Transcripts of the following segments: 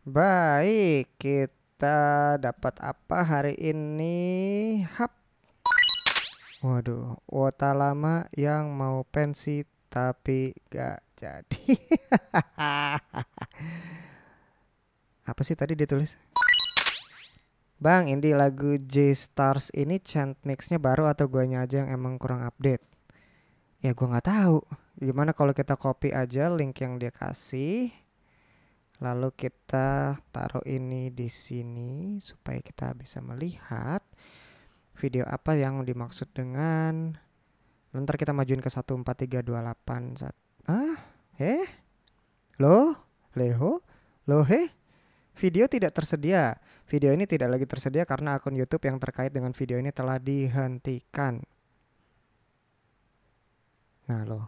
Baik, kita dapat apa hari ini? Hap. Waduh, wota lama yang mau pensi tapi gak jadi. apa sih tadi ditulis? Bang, ini lagu J Stars ini chant mixnya baru atau guanya aja yang emang kurang update? Ya gua nggak tahu. Gimana kalau kita copy aja link yang dia kasih? Lalu kita taruh ini di sini supaya kita bisa melihat video apa yang dimaksud dengan ntar kita majuin ke 14328 ah eh lo leho lo he video tidak tersedia video ini tidak lagi tersedia karena akun YouTube yang terkait dengan video ini telah dihentikan nah lo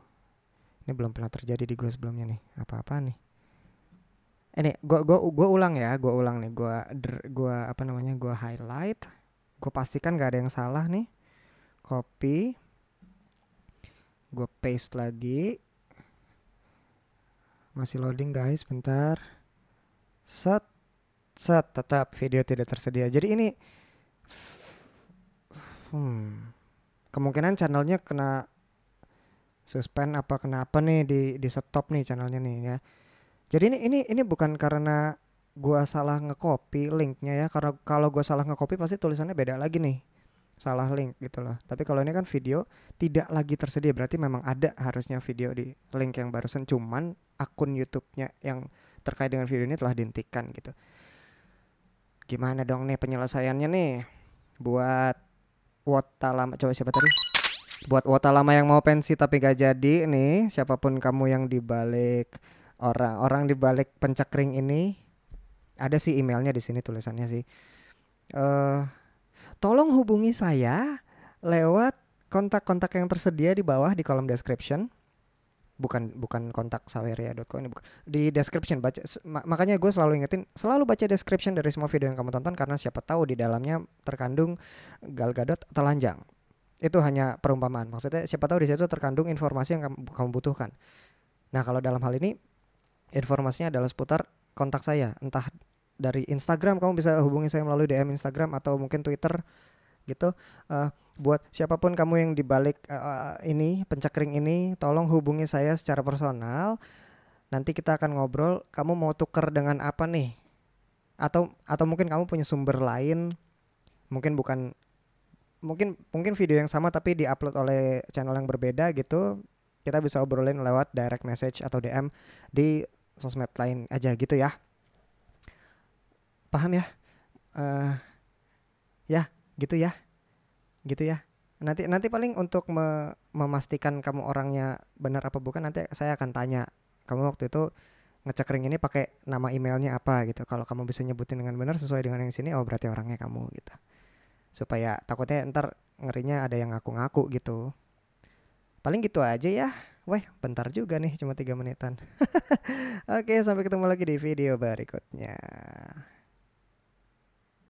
ini belum pernah terjadi di gue sebelumnya nih apa-apa nih ini gua gua gua ulang ya gua ulang nih gua der, gua apa namanya gua highlight gua pastikan gak ada yang salah nih copy gua paste lagi masih loading guys bentar set set tetap video tidak tersedia jadi ini hmm, kemungkinan channelnya kena suspend apa kenapa nih di di stop nih channelnya nih ya jadi ini ini ini bukan karena gua salah ngecopy linknya ya karena kalau gua salah ngecopy pasti tulisannya beda lagi nih salah link gitu loh tapi kalau ini kan video tidak lagi tersedia berarti memang ada harusnya video di link yang barusan cuman akun YouTube-nya yang terkait dengan video ini telah dihentikan gitu gimana dong nih penyelesaiannya nih buat wota lama coba siapa tadi buat wota lama yang mau pensi tapi gak jadi nih siapapun kamu yang dibalik orang-orang di balik pencekring ini ada sih emailnya di sini tulisannya sih. Uh, tolong hubungi saya lewat kontak-kontak yang tersedia di bawah di kolom description bukan bukan kontak saweria.co ini bukan di description baca makanya gue selalu ingetin selalu baca description dari semua video yang kamu tonton karena siapa tahu di dalamnya terkandung gal gadot telanjang itu hanya perumpamaan maksudnya siapa tahu di situ terkandung informasi yang kamu butuhkan nah kalau dalam hal ini informasinya adalah seputar kontak saya entah dari Instagram kamu bisa hubungi saya melalui DM Instagram atau mungkin Twitter gitu uh, buat siapapun kamu yang dibalik uh, ini pencekring ini tolong hubungi saya secara personal nanti kita akan ngobrol kamu mau tuker dengan apa nih atau atau mungkin kamu punya sumber lain mungkin bukan mungkin mungkin video yang sama tapi diupload oleh channel yang berbeda gitu kita bisa obrolin lewat direct message atau DM di sosmed lain aja gitu ya paham ya uh, ya gitu ya gitu ya nanti nanti paling untuk me memastikan kamu orangnya benar apa bukan nanti saya akan tanya kamu waktu itu ngecek ring ini pakai nama emailnya apa gitu kalau kamu bisa nyebutin dengan benar sesuai dengan yang sini oh berarti orangnya kamu gitu supaya takutnya ntar ngerinya ada yang ngaku-ngaku gitu paling gitu aja ya Wah, bentar juga nih, cuma tiga menitan. Oke, sampai ketemu lagi di video berikutnya.